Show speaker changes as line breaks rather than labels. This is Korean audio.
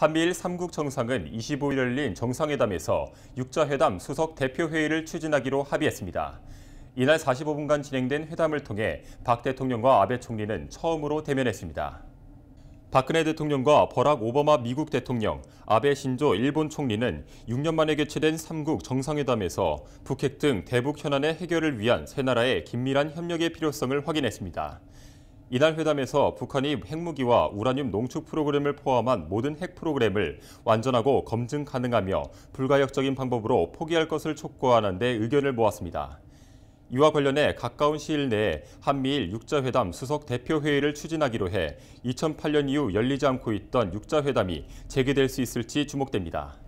한미일 3국 정상은 25일 열린 정상회담에서 육자회담 수석 대표회의를 추진하기로 합의했습니다. 이날 45분간 진행된 회담을 통해 박 대통령과 아베 총리는 처음으로 대면했습니다. 박근혜 대통령과 버락 오바마 미국 대통령, 아베 신조 일본 총리는 6년 만에 개최된 3국 정상회담에서 북핵 등 대북 현안의 해결을 위한 세 나라의 긴밀한 협력의 필요성을 확인했습니다. 이날 회담에서 북한이 핵무기와 우라늄 농축 프로그램을 포함한 모든 핵 프로그램을 완전하고 검증 가능하며 불가역적인 방법으로 포기할 것을 촉구하는 데 의견을 모았습니다. 이와 관련해 가까운 시일 내에 한미일 육자회담 수석 대표회의를 추진하기로 해 2008년 이후 열리지 않고 있던 육자회담이 재개될 수 있을지 주목됩니다.